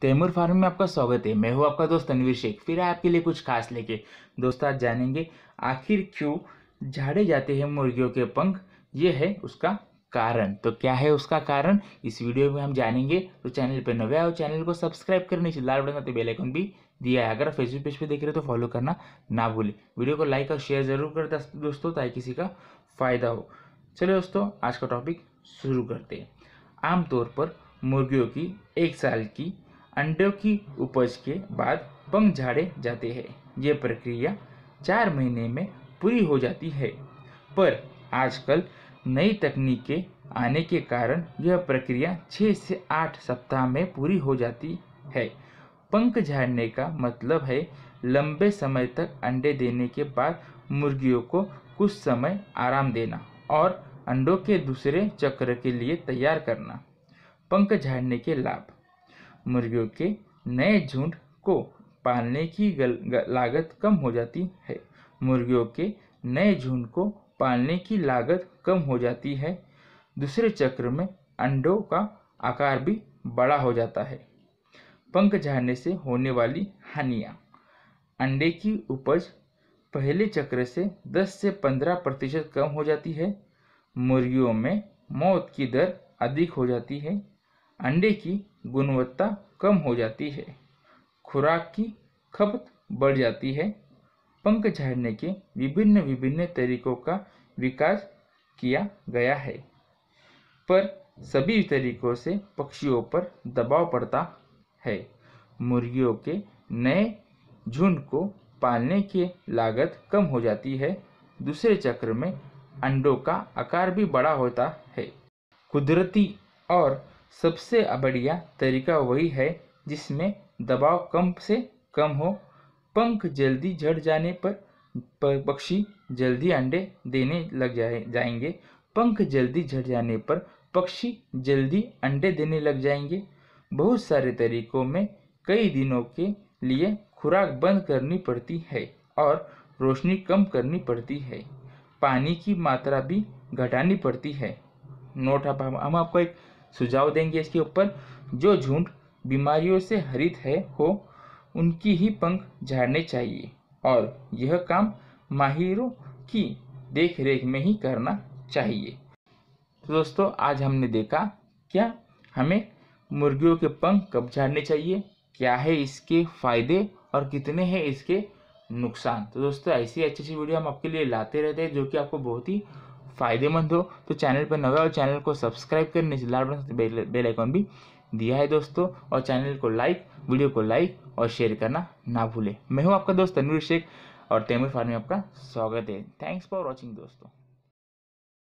Taimur farm में आपका स्वागत है मैं हूँ आपका दोस्त तनवीर शेख फिर आपके लिए कुछ खास लेके दोस्त आज जानेंगे आखिर क्यों झाड़े जाते हैं मुर्गियों के पंख ये है उसका कारण तो क्या है उसका कारण इस वीडियो में हम जानेंगे तो चैनल पर नवे आओ चैनल को सब्सक्राइब करने से लाल बढ़ना तो बेलाइकन भी दिया है अगर आप फेसबुक पेज पर देख रहे हो तो फॉलो करना ना भूलें वीडियो को लाइक और शेयर जरूर कर दोस्तों ताकि किसी का फायदा हो चलो दोस्तों आज का टॉपिक शुरू करते हैं आमतौर पर मुर्गियों की एक साल की अंडों की उपज के बाद पंख झाड़े जाते हैं ये प्रक्रिया चार महीने में पूरी हो जाती है पर आजकल नई तकनीकें आने के कारण यह प्रक्रिया छः से आठ सप्ताह में पूरी हो जाती है पंख झाड़ने का मतलब है लंबे समय तक अंडे देने के बाद मुर्गियों को कुछ समय आराम देना और अंडों के दूसरे चक्र के लिए तैयार करना पंख झाड़ने के लाभ मुर्गियों के नए झुंड को पालने की गल, ग, लागत कम हो जाती है मुर्गियों के नए झुंड को पालने की लागत कम हो जाती है दूसरे चक्र में अंडों का आकार भी बड़ा हो जाता है पंख झाड़ने से होने वाली हानियाँ अंडे की उपज पहले चक्र से 10 से 15 प्रतिशत कम हो जाती है मुर्गियों में मौत की दर अधिक हो जाती है अंडे की गुणवत्ता कम हो जाती है खुराक की खपत बढ़ जाती है पंख झाड़ने के विभिन्न विभिन्न तरीकों का विकास किया गया है पर सभी तरीकों से पक्षियों पर दबाव पड़ता है मुर्गियों के नए झुंड को पालने की लागत कम हो जाती है दूसरे चक्र में अंडों का आकार भी बड़ा होता है कुदरती और सबसे बढ़िया तरीका वही है जिसमें दबाव कम से कम हो पंख जल्दी झड़ जाने पर पक्षी जल्दी अंडे देने लग जाए जाएंगे पंख जल्दी झड़ जाने पर पक्षी जल्दी अंडे देने लग जाएंगे बहुत सारे तरीकों में कई दिनों के लिए खुराक बंद करनी पड़ती है और रोशनी कम करनी पड़ती है पानी की मात्रा भी घटानी पड़ती है नोट आप हम आपको एक सुझाव देंगे इसके ऊपर जो झुंड बीमारियों से हरित है हो उनकी ही पंख झाड़ने चाहिए और यह काम माहिरों की देखरेख में ही करना चाहिए तो दोस्तों आज हमने देखा क्या हमें मुर्गियों के पंख कब झाड़ने चाहिए क्या है इसके फ़ायदे और कितने हैं इसके नुकसान तो दोस्तों ऐसी अच्छी अच्छी वीडियो हम आपके लिए लाते रहते हैं जो कि आपको बहुत ही फ़ायदेमंद हो तो चैनल पर नवे और चैनल को सब्सक्राइब कर नीचे लाल बटन बेल भी दिया है दोस्तों और चैनल को लाइक वीडियो को लाइक और शेयर करना ना भूलें मैं हूँ आपका दोस्त तनवीर शेख और तैमूर फार्मी आपका स्वागत है थैंक्स फॉर वॉचिंग दोस्तों